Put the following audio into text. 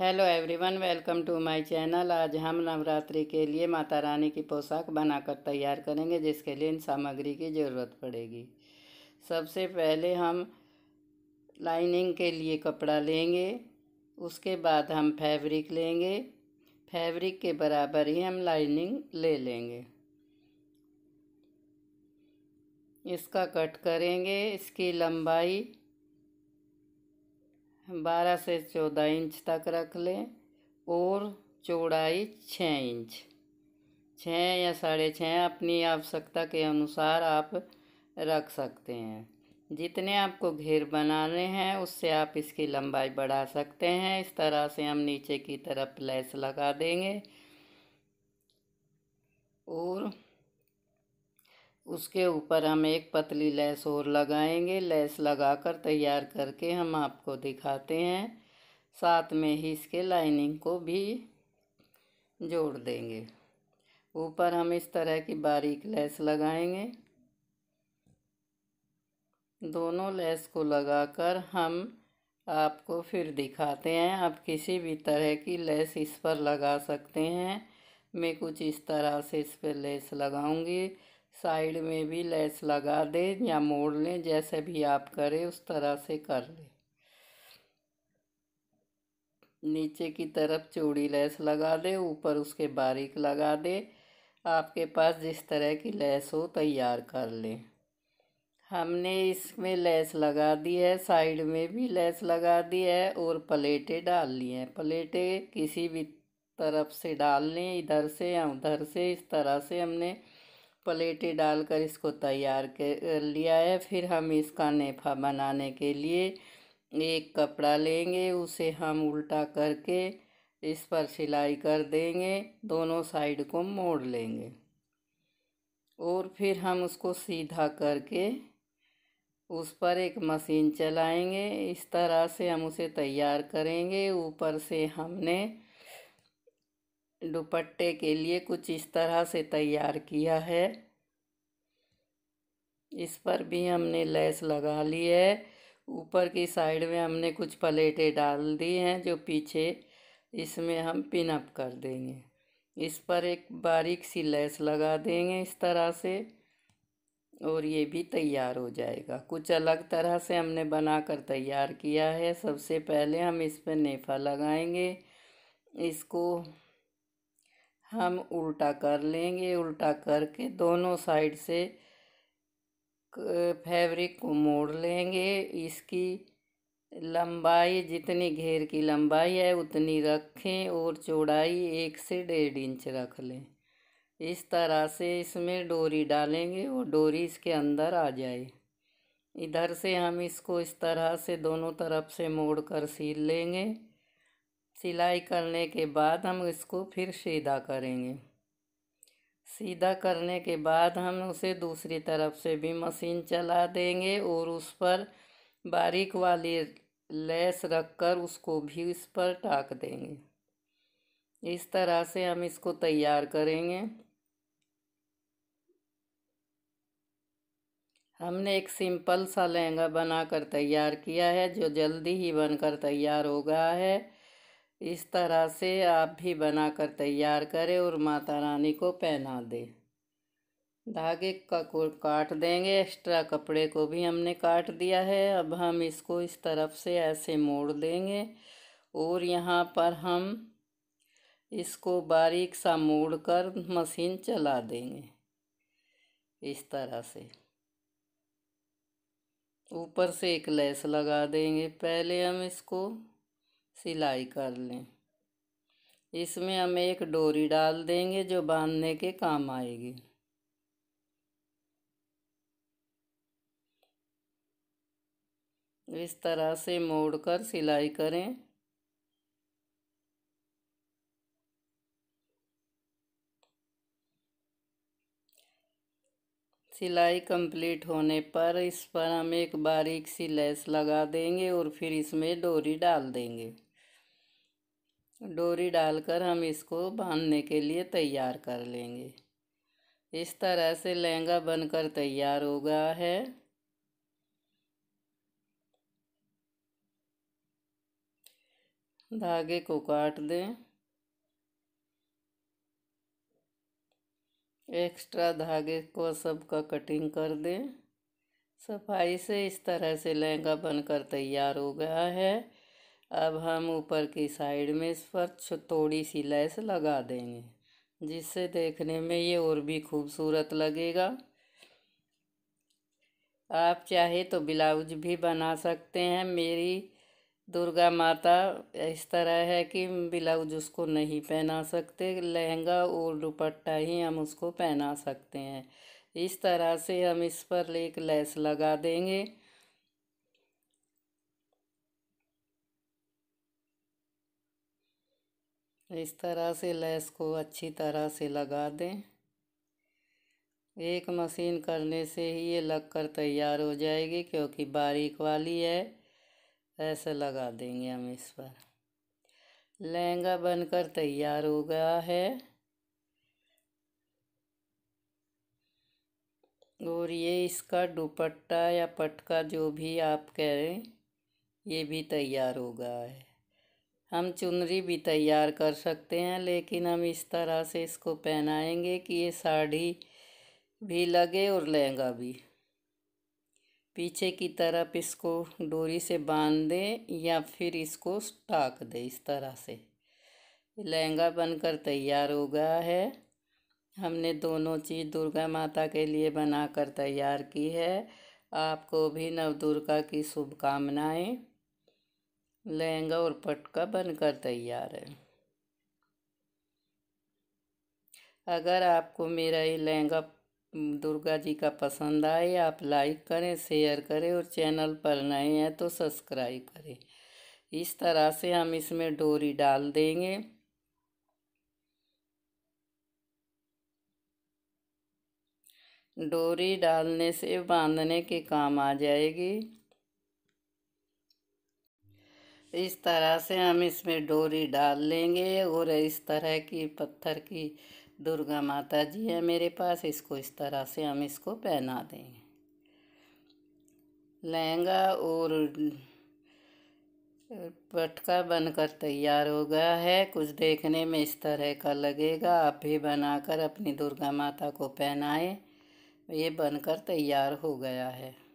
hello everyone welcome to my channel आज हम नवरात्रि के लिए माता रानी की पोशाक बनाकर तैयार करेंगे जिसके लिए इन सामग्री की ज़रूरत पड़ेगी सबसे पहले हम लाइनिंग के लिए कपड़ा लेंगे उसके बाद हम फैब्रिक लेंगे फैब्रिक के बराबर ही हम लाइनिंग ले लेंगे इसका कट करेंगे इसकी लंबाई बारह से चौदह इंच तक रख लें और चौड़ाई छः इंच छः या साढ़े छः अपनी आवश्यकता के अनुसार आप रख सकते हैं जितने आपको घेर बनाने हैं उससे आप इसकी लंबाई बढ़ा सकते हैं इस तरह से हम नीचे की तरफ लेस लगा देंगे और उसके ऊपर हम एक पतली लेस और लगाएंगे लेस लगाकर तैयार करके हम आपको दिखाते हैं साथ में ही इसके लाइनिंग को भी जोड़ देंगे ऊपर हम इस तरह की बारीक लेस लगाएंगे दोनों लेस को लगाकर हम आपको फिर दिखाते हैं आप किसी भी तरह की लेस इस पर लगा सकते हैं मैं कुछ इस तरह से इस पर लेस लगाऊंगी साइड में भी लेस लगा दें या मोड़ लें जैसे भी आप करें उस तरह से कर लें नीचे की तरफ चूड़ी लेस लगा दें ऊपर उसके बारीक लगा दें आपके पास जिस तरह की लेस हो तैयार कर लें हमने इसमें लेस लगा दी है साइड में भी लेस लगा दी है और प्लेटें डाल ली हैं प्लेटें किसी भी तरफ से डाल लें इधर से या उधर से इस तरह से हमने प्लेटें डालकर इसको तैयार कर लिया है फिर हम इसका नेफा बनाने के लिए एक कपड़ा लेंगे उसे हम उल्टा करके इस पर सिलाई कर देंगे दोनों साइड को मोड़ लेंगे और फिर हम उसको सीधा करके उस पर एक मशीन चलाएंगे इस तरह से हम उसे तैयार करेंगे ऊपर से हमने दुपट्टे के लिए कुछ इस तरह से तैयार किया है इस पर भी हमने लेस लगा ली है ऊपर की साइड में हमने कुछ प्लेटें डाल दी हैं जो पीछे इसमें हम पिन अप कर देंगे इस पर एक बारीक सी लेस लगा देंगे इस तरह से और ये भी तैयार हो जाएगा कुछ अलग तरह से हमने बनाकर तैयार किया है सबसे पहले हम इस पर नेफा लगाएंगे इसको हम उल्टा कर लेंगे उल्टा करके दोनों साइड से फैब्रिक को मोड़ लेंगे इसकी लंबाई जितनी घेर की लंबाई है उतनी रखें और चौड़ाई एक से डेढ़ इंच रख लें इस तरह से इसमें डोरी डालेंगे और डोरी इसके अंदर आ जाए इधर से हम इसको इस तरह से दोनों तरफ से मोड़ कर सील लेंगे सिलाई करने के बाद हम इसको फिर सीधा करेंगे सीधा करने के बाद हम उसे दूसरी तरफ से भी मशीन चला देंगे और उस पर बारीक वाली लेस रखकर उसको भी इस पर टाक देंगे इस तरह से हम इसको तैयार करेंगे हमने एक सिंपल सा लहंगा बनाकर तैयार किया है जो जल्दी ही बनकर तैयार हो गया है इस तरह से आप भी बनाकर तैयार करें और माता रानी को पहना दें धागे का को काट देंगे एक्स्ट्रा कपड़े को भी हमने काट दिया है अब हम इसको इस तरफ से ऐसे मोड़ देंगे और यहाँ पर हम इसको बारीक सा मोड़ कर मशीन चला देंगे इस तरह से ऊपर से एक लेस लगा देंगे पहले हम इसको सिलाई कर लें इसमें हम एक डोरी डाल देंगे जो बांधने के काम आएगी इस तरह से मोड़ कर सिलाई करें सिलाई कंप्लीट होने पर इस पर हम एक बारीक सी लेस लगा देंगे और फिर इसमें डोरी डाल देंगे डोरी डालकर हम इसको बांधने के लिए तैयार कर लेंगे इस तरह से लहंगा बनकर तैयार हो गया है धागे को काट दें एक्स्ट्रा धागे को सबका कटिंग कर दें सफाई से इस तरह से लहंगा बनकर तैयार हो गया है अब हम ऊपर की साइड में इस पर थोड़ी सी लेस लगा देंगे जिससे देखने में ये और भी खूबसूरत लगेगा आप चाहे तो ब्लाउज भी बना सकते हैं मेरी दुर्गा माता इस तरह है कि ब्लाउज उसको नहीं पहना सकते लहंगा और दुपट्टा ही हम उसको पहना सकते हैं इस तरह से हम इस पर एक लैस लगा देंगे इस तरह से लैस को अच्छी तरह से लगा दें एक मशीन करने से ही ये लग कर तैयार हो जाएगी क्योंकि बारीक वाली है ऐसे लगा देंगे हम इस पर लहंगा बनकर तैयार हो गया है और ये इसका दुपट्टा या पटका जो भी आप कह रहे हैं ये भी तैयार हो गया है हम चुनरी भी तैयार कर सकते हैं लेकिन हम इस तरह से इसको पहनाएंगे कि ये साड़ी भी लगे और लहंगा भी पीछे की तरफ इसको डोरी से बांध दें या फिर इसको टाक दें इस तरह से लहंगा बनकर तैयार हो गया है हमने दोनों चीज़ दुर्गा माता के लिए बनाकर तैयार की है आपको भी नवदुर्गा की शुभकामनाएं लहंगा और पटका बनकर तैयार है अगर आपको मेरा ये लहंगा दुर्गा जी का पसंद आए आप लाइक करें शेयर करें और चैनल पर नए हैं तो सब्सक्राइब करें इस तरह से हम इसमें डोरी डाल देंगे डोरी डालने से बांधने के काम आ जाएगी इस तरह से हम इसमें डोरी डाल लेंगे और इस तरह की पत्थर की दुर्गा माता जी है मेरे पास इसको इस तरह से हम इसको पहना देंगे लहंगा और पटका बनकर तैयार हो गया है कुछ देखने में इस तरह का लगेगा आप भी बनाकर अपनी दुर्गा माता को पहनाएं ये बनकर तैयार हो गया है